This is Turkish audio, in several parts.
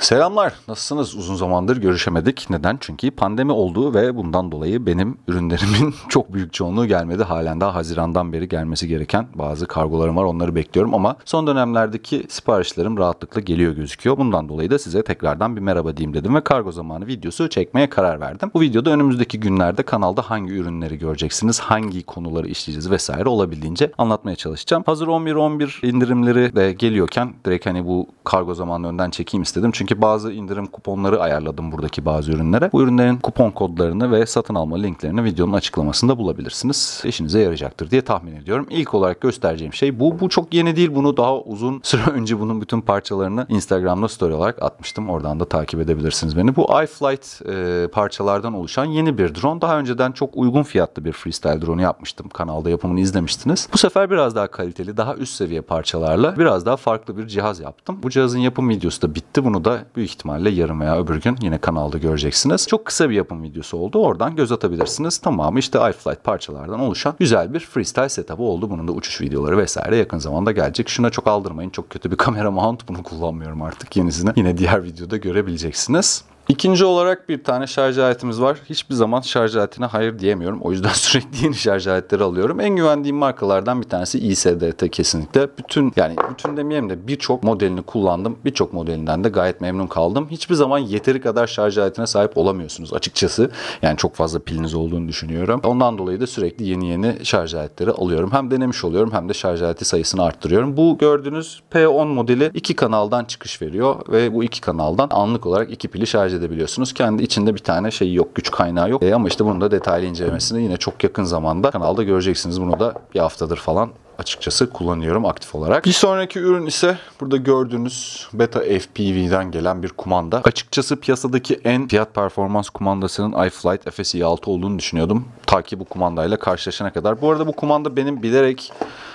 Selamlar. Nasılsınız? Uzun zamandır görüşemedik. Neden? Çünkü pandemi oldu ve bundan dolayı benim ürünlerimin çok büyük çoğunluğu gelmedi. Halen daha Haziran'dan beri gelmesi gereken bazı kargolarım var. Onları bekliyorum ama son dönemlerdeki siparişlerim rahatlıkla geliyor gözüküyor. Bundan dolayı da size tekrardan bir merhaba diyeyim dedim ve kargo zamanı videosu çekmeye karar verdim. Bu videoda önümüzdeki günlerde kanalda hangi ürünleri göreceksiniz, hangi konuları işleyeceğiz vesaire olabildiğince anlatmaya çalışacağım. Hazır 11-11 indirimleri de geliyorken direkt hani bu kargo zamanı önden çekeyim istedim. Çünkü çünkü bazı indirim kuponları ayarladım buradaki bazı ürünlere. Bu ürünlerin kupon kodlarını ve satın alma linklerini videonun açıklamasında bulabilirsiniz. İşinize yarayacaktır diye tahmin ediyorum. İlk olarak göstereceğim şey bu. Bu çok yeni değil. Bunu daha uzun süre önce bunun bütün parçalarını Instagram'da story olarak atmıştım. Oradan da takip edebilirsiniz beni. Bu iFlight e, parçalardan oluşan yeni bir drone. Daha önceden çok uygun fiyatlı bir freestyle drone yapmıştım. Kanalda yapımını izlemiştiniz. Bu sefer biraz daha kaliteli, daha üst seviye parçalarla biraz daha farklı bir cihaz yaptım. Bu cihazın yapım videosu da bitti. Bunu da büyük ihtimalle yarın veya öbür gün yine kanalda göreceksiniz. Çok kısa bir yapım videosu oldu. Oradan göz atabilirsiniz. Tamamı işte iFlight parçalardan oluşan güzel bir freestyle setup'ı oldu. Bunun da uçuş videoları vesaire yakın zamanda gelecek. Şuna çok aldırmayın. Çok kötü bir kamera mount. Bunu kullanmıyorum artık yenisini. Yine diğer videoda görebileceksiniz. İkinci olarak bir tane şarj aletimiz var. Hiçbir zaman şarj aletine hayır diyemiyorum. O yüzden sürekli yeni şarj aletleri alıyorum. En güvendiğim markalardan bir tanesi ISDT kesinlikle. Bütün yani bütün demeyelim de birçok modelini kullandım. Birçok modelinden de gayet memnun kaldım. Hiçbir zaman yeteri kadar şarj aletine sahip olamıyorsunuz açıkçası. Yani çok fazla piliniz olduğunu düşünüyorum. Ondan dolayı da sürekli yeni yeni şarj aletleri alıyorum. Hem denemiş oluyorum hem de şarj aleti sayısını arttırıyorum. Bu gördüğünüz P10 modeli iki kanaldan çıkış veriyor ve bu iki kanaldan anlık olarak iki pili şarj edebiliyorsunuz. Kendi içinde bir tane şey yok, güç kaynağı yok. E ama işte bunu da detaylı incelemesini yine çok yakın zamanda kanalda göreceksiniz. Bunu da bir haftadır falan açıkçası kullanıyorum aktif olarak. Bir sonraki ürün ise burada gördüğünüz Beta FPV'den gelen bir kumanda. Açıkçası piyasadaki en fiyat performans kumandasının iFlight FSI6 olduğunu düşünüyordum. Ta ki bu kumandayla karşılaşana kadar. Bu arada bu kumanda benim bilerek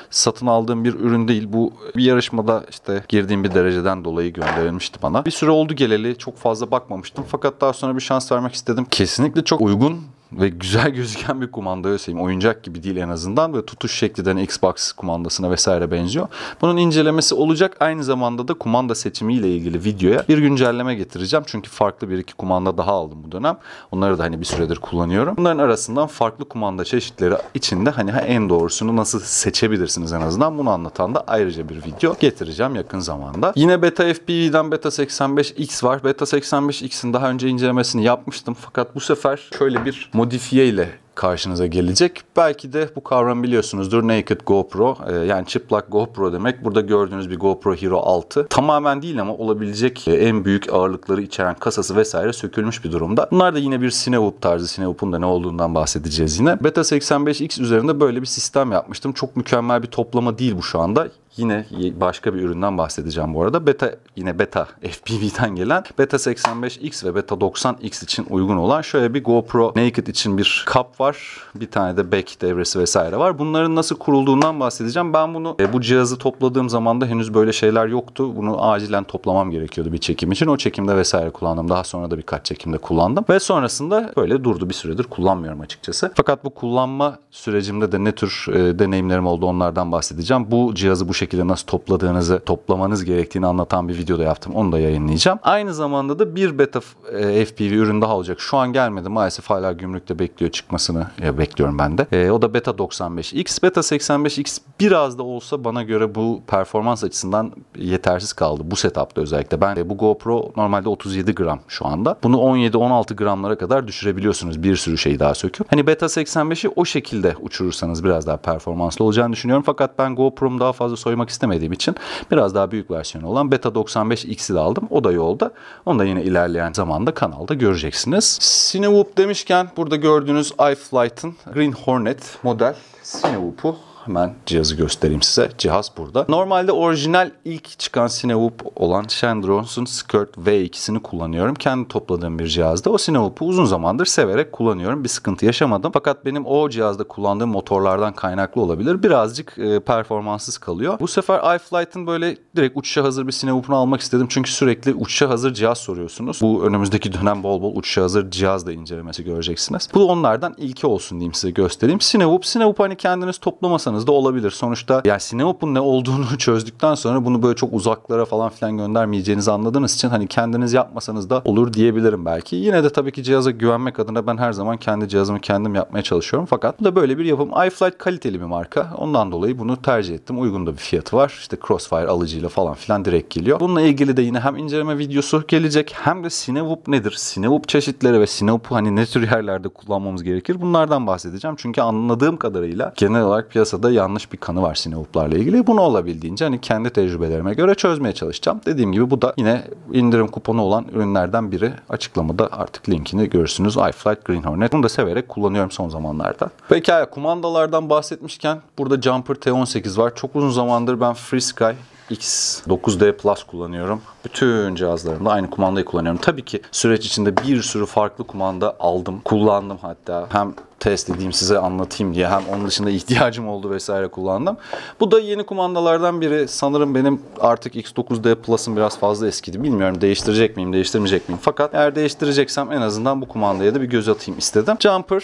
satın aldığım bir ürün değil. Bu bir yarışmada işte girdiğim bir dereceden dolayı gönderilmişti bana. Bir süre oldu geleli çok fazla bakmamıştım. Fakat daha sonra bir şans vermek istedim. Kesinlikle çok uygun ve güzel gözüken bir kumandaya sahip. Oyuncak gibi değil en azından ve tutuş şekliden Xbox kumandasına vesaire benziyor. Bunun incelemesi olacak. Aynı zamanda da kumanda seçimiyle ilgili videoya bir güncelleme getireceğim. Çünkü farklı bir iki kumanda daha aldım bu dönem. Onları da hani bir süredir kullanıyorum. Bunların arasından farklı kumanda çeşitleri içinde hani en doğrusunu nasıl seçebilirsiniz en azından bunu anlatan da ayrıca bir video getireceğim yakın zamanda. Yine Beta FPV'den Beta 85X var. Beta 85X'in daha önce incelemesini yapmıştım fakat bu sefer şöyle bir modifiye ile karşınıza gelecek. Belki de bu kavram biliyorsunuzdur. Naked GoPro ee, yani çıplak GoPro demek. Burada gördüğünüz bir GoPro Hero 6 tamamen değil ama olabilecek e, en büyük ağırlıkları içeren kasası vesaire sökülmüş bir durumda. Bunlar da yine bir Cinewhoop tarzı. Cinewhoop'un da ne olduğundan bahsedeceğiz yine. Beta 85X üzerinde böyle bir sistem yapmıştım. Çok mükemmel bir toplama değil bu şu anda yine başka bir üründen bahsedeceğim bu arada. Beta yine Beta FPV'den gelen Beta 85X ve Beta 90X için uygun olan şöyle bir GoPro Naked için bir kap var. Bir tane de back devresi vesaire var. Bunların nasıl kurulduğundan bahsedeceğim. Ben bunu e, bu cihazı topladığım zaman da henüz böyle şeyler yoktu. Bunu acilen toplamam gerekiyordu bir çekim için. O çekimde vesaire kullandım. Daha sonra da birkaç çekimde kullandım. Ve sonrasında böyle durdu bir süredir kullanmıyorum açıkçası. Fakat bu kullanma sürecimde de ne tür e, deneyimlerim oldu onlardan bahsedeceğim. Bu cihazı bu şekilde şekilde nasıl topladığınızı, toplamanız gerektiğini anlatan bir video da yaptım. Onu da yayınlayacağım. Aynı zamanda da bir beta e, FPV ürün daha olacak. Şu an gelmedi. Maalesef hala gümrükte bekliyor çıkmasını. Ya bekliyorum ben de. E, o da beta 95X. Beta 85X biraz da olsa bana göre bu performans açısından yetersiz kaldı. Bu setupta özellikle. Ben de bu GoPro normalde 37 gram şu anda. Bunu 17-16 gramlara kadar düşürebiliyorsunuz. Bir sürü şeyi daha söküp. Hani beta 85'i o şekilde uçurursanız biraz daha performanslı olacağını düşünüyorum. Fakat ben GoPro'm daha fazla soy koymak istemediğim için biraz daha büyük versiyonu olan Beta 95 X'i de aldım. O da yolda. Onu da yine ilerleyen zamanda kanalda göreceksiniz. Cinewoop demişken burada gördüğünüz iFlight'ın Green Hornet model Cinewoop'u Hemen cihazı göstereyim size. Cihaz burada. Normalde orijinal ilk çıkan Cinewhoop olan Shandrons'un Skirt V2'sini kullanıyorum. Kendi topladığım bir cihazda. O Cinewhoop'u uzun zamandır severek kullanıyorum. Bir sıkıntı yaşamadım. Fakat benim o cihazda kullandığım motorlardan kaynaklı olabilir. Birazcık e, performanssız kalıyor. Bu sefer iFlight'ın böyle direkt uçuşa hazır bir Cinewhoop'unu almak istedim. Çünkü sürekli uçuşa hazır cihaz soruyorsunuz. Bu önümüzdeki dönem bol bol uçuşa hazır cihaz da incelemesi göreceksiniz. Bu onlardan ilki olsun diyeyim size göstereyim. Cinewhoop, Cinewhoop hani kendiniz toplamasanız yapmasanız da olabilir. Sonuçta yani Sineop'un ne olduğunu çözdükten sonra bunu böyle çok uzaklara falan filan göndermeyeceğinizi anladığınız için hani kendiniz yapmasanız da olur diyebilirim belki. Yine de tabii ki cihaza güvenmek adına ben her zaman kendi cihazımı kendim yapmaya çalışıyorum. Fakat bu da böyle bir yapım. iFlight kaliteli bir marka. Ondan dolayı bunu tercih ettim. Uygun da bir fiyatı var. İşte Crossfire alıcıyla falan filan direkt geliyor. Bununla ilgili de yine hem inceleme videosu gelecek hem de Cinewhoop nedir? Cinewhoop çeşitleri ve Cinewhoop'u hani ne tür yerlerde kullanmamız gerekir? Bunlardan bahsedeceğim. Çünkü anladığım kadarıyla genel olarak piyasada orada yanlış bir kanı var Sinovuplarla ilgili. Bunu olabildiğince hani kendi tecrübelerime göre çözmeye çalışacağım. Dediğim gibi bu da yine indirim kuponu olan ürünlerden biri. Açıklamada artık linkini görürsünüz. iFlight Green Hornet. Bunu da severek kullanıyorum son zamanlarda. Pekala kumandalardan bahsetmişken burada Jumper T18 var. Çok uzun zamandır ben Free Sky X9D Plus kullanıyorum. Bütün cihazlarımda aynı kumandayı kullanıyorum. Tabii ki süreç içinde bir sürü farklı kumanda aldım. Kullandım hatta. Hem test edeyim size anlatayım diye hem onun dışında ihtiyacım oldu vesaire kullandım. Bu da yeni kumandalardan biri. Sanırım benim artık X9D Plus'ım biraz fazla eskidi. Bilmiyorum değiştirecek miyim, değiştirmeyecek miyim. Fakat eğer değiştireceksem en azından bu kumandaya da bir göz atayım istedim. Jumper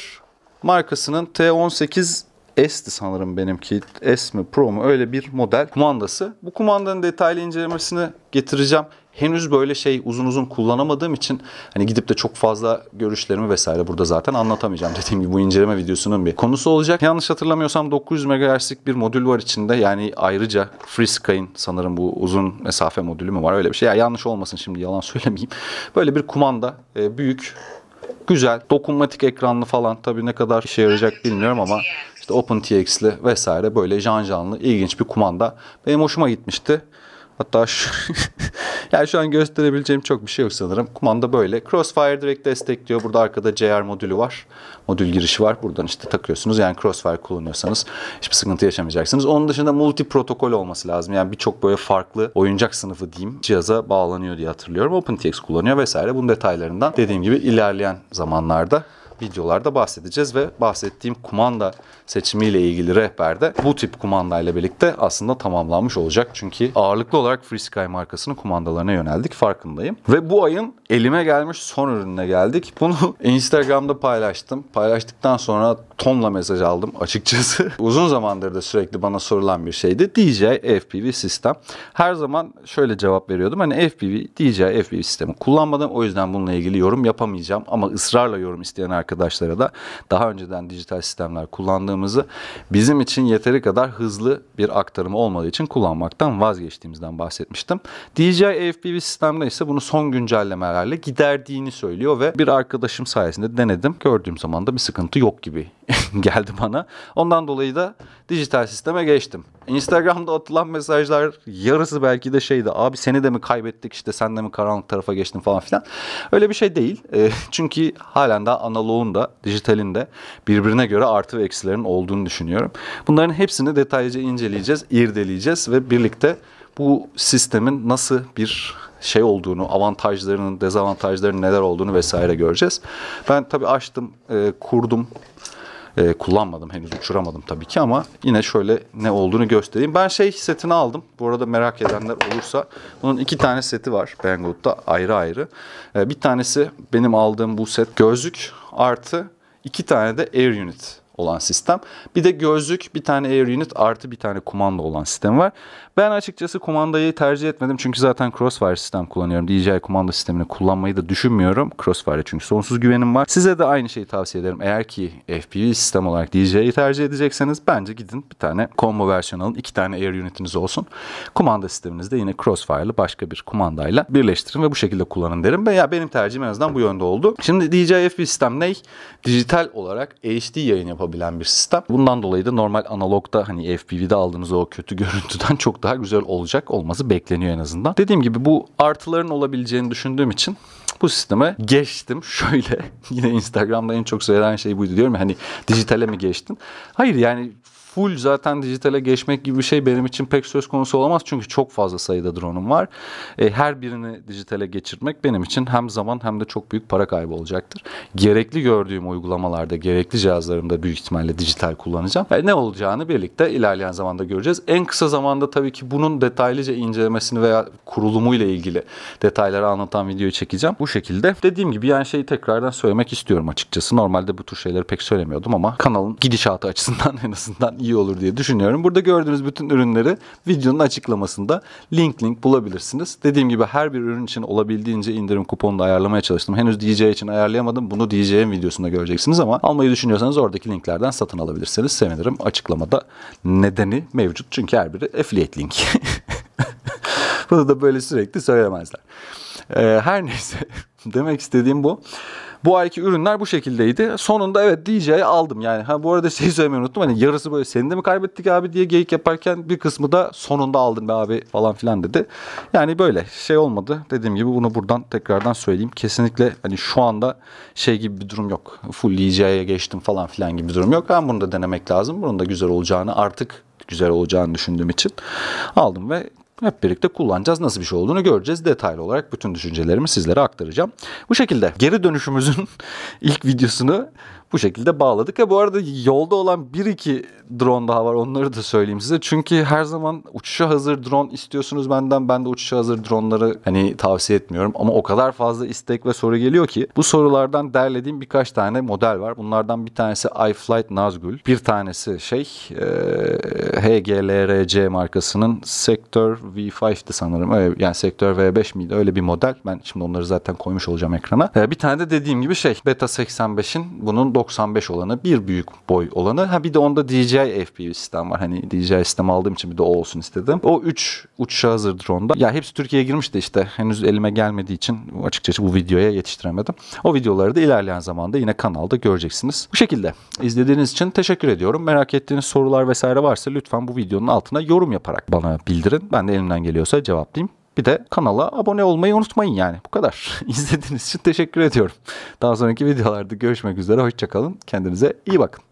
markasının T18 S'ti sanırım benimki. S mi Pro mu öyle bir model kumandası. Bu kumandanın detaylı incelemesini getireceğim. Henüz böyle şey uzun uzun kullanamadığım için hani gidip de çok fazla görüşlerimi vesaire burada zaten anlatamayacağım. Dediğim gibi bu inceleme videosunun bir konusu olacak. Yanlış hatırlamıyorsam 900 MHz'lik bir modül var içinde. Yani ayrıca FreeSky'in sanırım bu uzun mesafe modülü mü var öyle bir şey. Ya yanlış olmasın şimdi yalan söylemeyeyim. Böyle bir kumanda e, büyük güzel dokunmatik ekranlı falan tabii ne kadar işe yarayacak bilmiyorum ama işte OpenTX'li vesaire böyle can canlı ilginç bir kumanda. Benim hoşuma gitmişti. Hatta şu, yani şu an gösterebileceğim çok bir şey yok sanırım. Kumanda böyle. Crossfire direkt destekliyor. Burada arkada CR modülü var. Modül girişi var. Buradan işte takıyorsunuz. Yani Crossfire kullanıyorsanız hiçbir sıkıntı yaşamayacaksınız. Onun dışında multi protokol olması lazım. Yani birçok böyle farklı oyuncak sınıfı diyeyim cihaza bağlanıyor diye hatırlıyorum. OpenTX kullanıyor vesaire. Bunun detaylarından dediğim gibi ilerleyen zamanlarda videolarda bahsedeceğiz ve bahsettiğim kumanda seçimiyle ilgili rehberde bu tip kumandayla birlikte aslında tamamlanmış olacak. Çünkü ağırlıklı olarak FreeSky markasının kumandalarına yöneldik farkındayım. Ve bu ayın elime gelmiş son ürününe geldik. Bunu Instagram'da paylaştım. Paylaştıktan sonra tonla mesaj aldım açıkçası. Uzun zamandır da sürekli bana sorulan bir şeydi. DJI FPV sistem. Her zaman şöyle cevap veriyordum. Hani FPV, DJI FPV sistemi kullanmadım. O yüzden bununla ilgili yorum yapamayacağım. Ama ısrarla yorum isteyen arkadaşlara da daha önceden dijital sistemler kullandığımızı bizim için yeteri kadar hızlı bir aktarımı olmadığı için kullanmaktan vazgeçtiğimizden bahsetmiştim. DJI FPV sistemde ise bunu son güncelleme yöntemlerle giderdiğini söylüyor ve bir arkadaşım sayesinde denedim. Gördüğüm zaman da bir sıkıntı yok gibi geldi bana. Ondan dolayı da dijital sisteme geçtim. Instagram'da atılan mesajlar yarısı belki de şeydi. Abi seni de mi kaybettik işte sen de mi karanlık tarafa geçtin falan filan. Öyle bir şey değil. E, çünkü halen daha analoğun da dijitalin de birbirine göre artı ve eksilerin olduğunu düşünüyorum. Bunların hepsini detaylıca inceleyeceğiz, irdeleyeceğiz ve birlikte bu sistemin nasıl bir şey olduğunu, avantajlarının, dezavantajlarının neler olduğunu vesaire göreceğiz. Ben tabii açtım, e, kurdum. E, kullanmadım henüz uçuramadım tabii ki ama yine şöyle ne olduğunu göstereyim. Ben şey setini aldım. Bu arada merak edenler olursa bunun iki tane seti var Banggood'da ayrı ayrı. E, bir tanesi benim aldığım bu set gözlük artı iki tane de air unit olan sistem. Bir de gözlük, bir tane Air Unit artı bir tane kumanda olan sistem var. Ben açıkçası kumandayı tercih etmedim. Çünkü zaten Crossfire sistem kullanıyorum. DJI kumanda sistemini kullanmayı da düşünmüyorum. Crossfire'e çünkü sonsuz güvenim var. Size de aynı şeyi tavsiye ederim. Eğer ki FPV sistem olarak DJI'yi tercih edecekseniz bence gidin bir tane combo versiyon alın. iki tane Air Unit'iniz olsun. Kumanda sisteminizde yine Crossfire'lı başka bir kumandayla birleştirin ve bu şekilde kullanın derim. Ve ya benim tercihim en azından bu yönde oldu. Şimdi DJI FPV sistem ne? Dijital olarak HD yayın yapabilirsiniz alabilen bir sistem. Bundan dolayı da normal analogda hani FPV'de aldığınız o kötü görüntüden çok daha güzel olacak olması bekleniyor en azından. Dediğim gibi bu artıların olabileceğini düşündüğüm için bu sisteme geçtim. Şöyle yine Instagram'da en çok söylenen şey buydu diyorum ya, hani dijitale mi geçtin? Hayır yani full zaten dijitale geçmek gibi bir şey benim için pek söz konusu olamaz. Çünkü çok fazla sayıda drone'um var. E, her birini dijitale geçirmek benim için hem zaman hem de çok büyük para kaybı olacaktır. Gerekli gördüğüm uygulamalarda, gerekli cihazlarımda büyük ihtimalle dijital kullanacağım. E, ne olacağını birlikte ilerleyen zamanda göreceğiz. En kısa zamanda tabii ki bunun detaylıca incelemesini veya kurulumuyla ilgili detayları anlatan videoyu çekeceğim. Bu şekilde dediğim gibi yani şeyi tekrardan söylemek istiyorum açıkçası. Normalde bu tür şeyleri pek söylemiyordum ama kanalın gidişatı açısından en azından iyi olur diye düşünüyorum. Burada gördüğünüz bütün ürünleri videonun açıklamasında link link bulabilirsiniz. Dediğim gibi her bir ürün için olabildiğince indirim kuponu da ayarlamaya çalıştım. Henüz DJ için ayarlayamadım. Bunu DJ'in videosunda göreceksiniz ama almayı düşünüyorsanız oradaki linklerden satın alabilirseniz sevinirim. Açıklamada nedeni mevcut. Çünkü her biri affiliate link. Bunu da böyle sürekli söylemezler. Ee, her neyse demek istediğim bu. Bu ayki ürünler bu şekildeydi. Sonunda evet DJI aldım yani. Ha bu arada şey söylemeyi unuttum. Hani yarısı böyle seni de mi kaybettik abi diye geyik yaparken bir kısmı da sonunda aldım be abi falan filan dedi. Yani böyle şey olmadı. Dediğim gibi bunu buradan tekrardan söyleyeyim. Kesinlikle hani şu anda şey gibi bir durum yok. Full DJI'ye geçtim falan filan gibi bir durum yok. Ben bunu da denemek lazım. Bunun da güzel olacağını artık güzel olacağını düşündüğüm için aldım ve hep birlikte kullanacağız. Nasıl bir şey olduğunu göreceğiz. Detaylı olarak bütün düşüncelerimi sizlere aktaracağım. Bu şekilde geri dönüşümüzün ilk videosunu bu şekilde bağladık. ya. E, bu arada yolda olan bir iki drone daha var onları da söyleyeyim size. Çünkü her zaman uçuşa hazır drone istiyorsunuz benden. Ben de uçuşa hazır droneları hani tavsiye etmiyorum. Ama o kadar fazla istek ve soru geliyor ki bu sorulardan derlediğim birkaç tane model var. Bunlardan bir tanesi iFlight Nazgul. Bir tanesi şey e, HGLRC markasının Sector V5'ti sanırım. yani Sector V5 miydi? Öyle bir model. Ben şimdi onları zaten koymuş olacağım ekrana. E, bir tane de dediğim gibi şey Beta 85'in bunun 95 olanı, bir büyük boy olanı. Ha bir de onda DJI FPV sistem var. Hani DJI sistem aldığım için bir de o olsun istedim. O 3 uçuşa hazırdır onda. Ya hepsi Türkiye'ye girmişti işte. Henüz elime gelmediği için açıkçası bu videoya yetiştiremedim. O videoları da ilerleyen zamanda yine kanalda göreceksiniz. Bu şekilde izlediğiniz için teşekkür ediyorum. Merak ettiğiniz sorular vesaire varsa lütfen bu videonun altına yorum yaparak bana bildirin. Ben de elimden geliyorsa cevaplayayım. Bir de kanala abone olmayı unutmayın yani. Bu kadar. İzlediğiniz için teşekkür ediyorum. Daha sonraki videolarda görüşmek üzere. Hoşçakalın. Kendinize iyi bakın.